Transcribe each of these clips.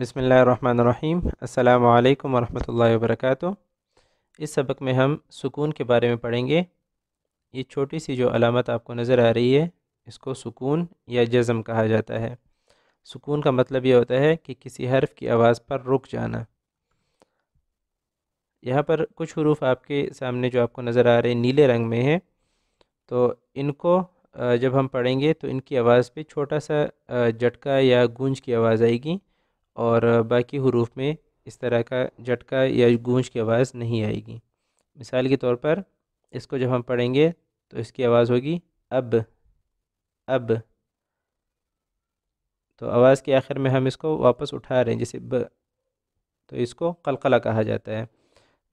बसमीम् अल्लाम वरहमल वर्क इस सबक में हम सुकून के बारे में पढ़ेंगे ये छोटी सी जो अलामत आपको नज़र आ रही है इसको सुकून या जज़म कहा जाता है सुकून का मतलब ये होता है कि किसी हर्फ की आवाज़ पर रुक जाना यहाँ पर कुछ हरूफ आपके सामने जो आपको नज़र आ रहे नीले रंग में हैं तो इनको जब हम पढ़ेंगे तो इनकी आवाज़ पे छोटा सा झटका या गूंज की आवाज़ आएगी और बाकी हरूफ में इस तरह का झटका या गूंज की आवाज़ नहीं आएगी मिसाल के तौर पर इसको जब हम पढ़ेंगे तो इसकी आवाज़ होगी अब अब तो आवाज़ के आखिर में हम इसको वापस उठा रहे हैं जैसे ब तो इसको कलकला कहा जाता है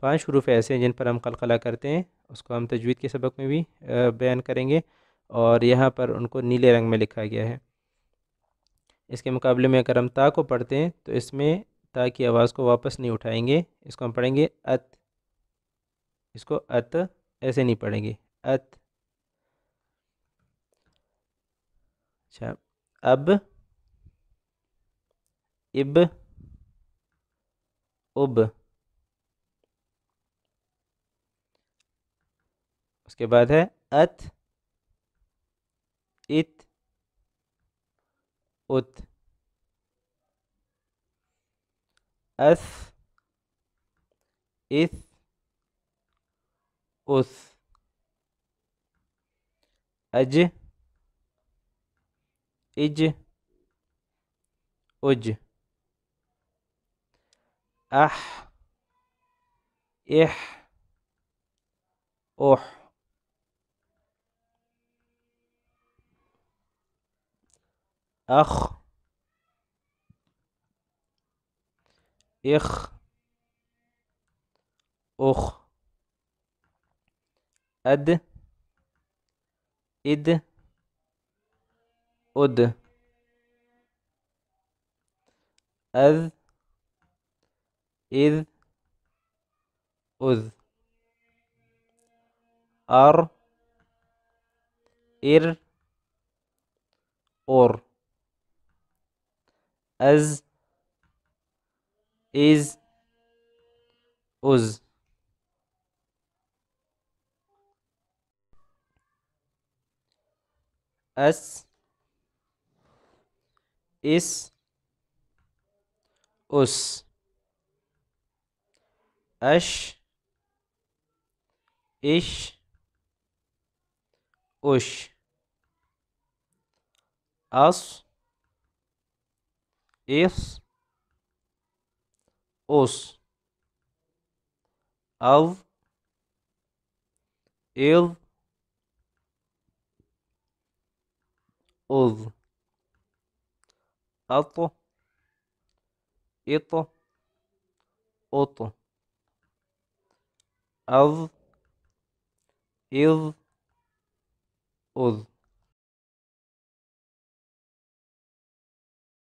पांच हरूफ ऐसे हैं जिन पर हम कलकला करते हैं उसको हम तजवीद के सबक में भी बयान करेंगे और यहाँ पर उनको नीले रंग में लिखा गया है इसके मुकाबले में अगर हम ता को पढ़ते हैं तो इसमें ता की आवाज़ को वापस नहीं उठाएंगे इसको हम पढ़ेंगे अत इसको अत ऐसे नहीं पढ़ेंगे अत अच्छा अब इब उब उसके बाद है अत इत उत أث إث أث أج إج أج أح إح أح أخ إخ أخ أد إد أد أذ إذ أذ أر إر أور أز is أز أس إس أس أش إش أش أص إص os, av, ele, ele, ato, ito, oto, av, ele, odo.